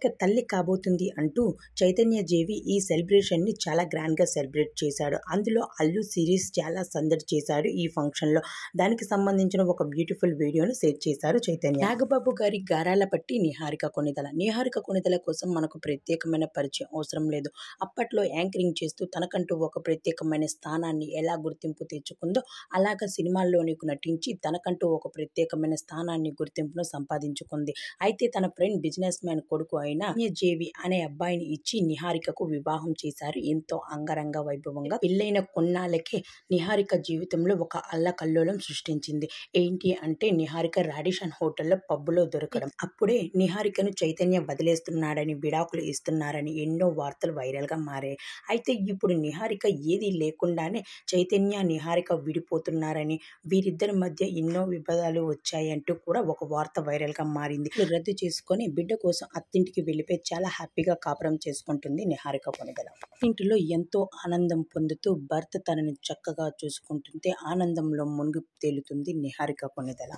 నిజానికి తల్లి కాబోతుంది అంటూ చైతన్య జేవి ఈ సెలబ్రేషన్ని చాలా గ్రాండ్గా సెలబ్రేట్ చేశాడు అందులో అల్లు సిరీస్ చాలా సందడి చేశాడు ఈ ఫంక్షన్లో దానికి సంబంధించిన ఒక బ్యూటిఫుల్ వీడియోను షేర్ చేశారు చైతన్య నాగబాబు గారి గారాల పట్టి నిహారిక కొనిదల నిహారిక కొనిదల కోసం మనకు ప్రత్యేకమైన పరిచయం అవసరం లేదు అప్పట్లో యాంకరింగ్ చేస్తూ తనకంటూ ఒక ప్రత్యేకమైన స్థానాన్ని ఎలా గుర్తింపు తెచ్చుకుందో అలాగ సినిమాల్లో నీకు నటించి తనకంటూ ఒక ప్రత్యేకమైన స్థానాన్ని గుర్తింపును సంపాదించుకుంది అయితే తన ఫ్రెండ్ బిజినెస్ మ్యాన్ కొడుకు అయిన అయిన జేవి అనే అబ్బాయిని ఇచ్చి నిహారికకు వివాహం చేశారు ఎంతో అంగరంగ వైభవంగా పెళ్ళైన కొన్నాళ్ళకే నిహారిక జీవితంలో ఒక అల్లకల్లోలం సృష్టించింది ఏంటి అంటే నిహారిక రాడిషన్ హోటల్లో పబ్బులో దొరకడం అప్పుడే నిహారికను చైతన్య వదిలేస్తున్నాడని విడాకులు ఇస్తున్నారని ఎన్నో వార్తలు వైరల్ గా మారాయి అయితే ఇప్పుడు నిహారిక ఏది లేకుండానే చైతన్య నిహారిక విడిపోతున్నారని వీరిద్దరి మధ్య ఎన్నో విభేదాలు వచ్చాయంటూ కూడా ఒక వార్త వైరల్ గా మారింది రద్దు చేసుకొని బిడ్డ కోసం అత్తింటికి ఇంటికి వెళ్ళిపోయి చాలా హ్యాపీగా కాపురం చేసుకుంటుంది నిహారిక కొనుగల ఇంటిలో ఎంతో ఆనందం పొందుతూ భర్త తనని చక్కగా చూసుకుంటుంటే ఆనందంలో మునిగి తేలుతుంది నిహారిక కొనుగల